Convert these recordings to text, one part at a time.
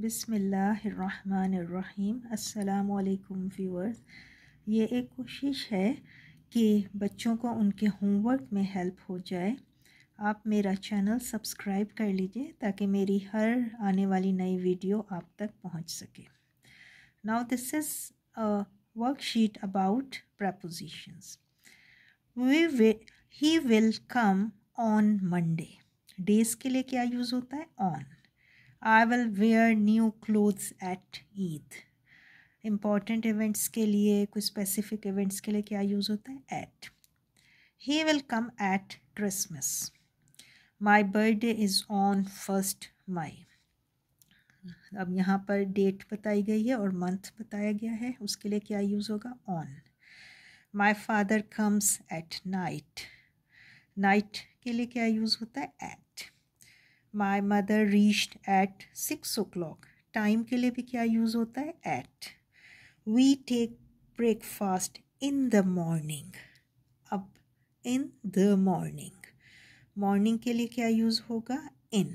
बिसमीम् अल्लाम व्यूअर्स ये एक कोशिश है कि बच्चों को उनके होमवर्क में हेल्प हो जाए आप मेरा चैनल सब्सक्राइब कर लीजिए ताकि मेरी हर आने वाली नई वीडियो आप तक पहुंच सके now this is worksheet about prepositions we way he will come on Monday days के लिए क्या यूज़ होता है on I will wear new clothes at Eid important events के लिए कुछ स्पेसिफिक इवेंट्स के लिए क्या यूज़ होता है at he will come at Christmas my birthday is on first May अब यहाँ पर डेट बताई गई है और मंथ बताया गया है उसके लिए क्या यूज़ होगा on my father comes at night night के लिए क्या यूज़ होता है at my mother reached at six o'clock time के लिए भी क्या यूज़ होता है at we take breakfast in the morning अब इन द मॉर्निंग मॉर्निंग के लिए क्या यूज़ होगा in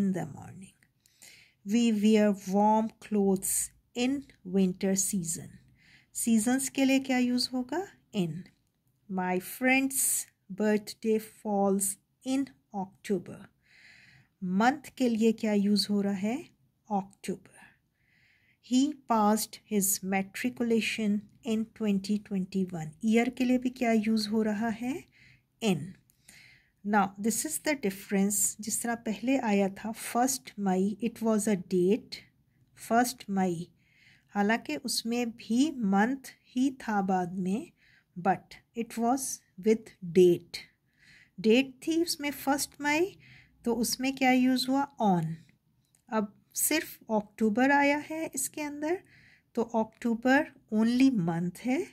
in the morning we wear warm clothes in winter season seasons के लिए क्या यूज़ होगा in my friend's birthday falls in October month के लिए क्या यूज़ हो रहा है October he passed his matriculation इन 2021 ईयर के लिए भी क्या यूज़ हो रहा है इन ना दिस इज़ द डिफरेंस जिस तरह पहले आया था first May it was a date first May हालांकि उसमें भी मंथ ही था बाद में but it was with date date थी उसमें फर्स्ट मई तो उसमें क्या यूज़ हुआ ऑन अब सिर्फ अक्टूबर आया है इसके अंदर तो अक्टूबर ओनली मंथ है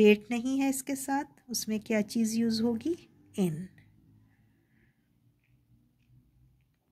डेट नहीं है इसके साथ उसमें क्या चीज़ यूज़ होगी इन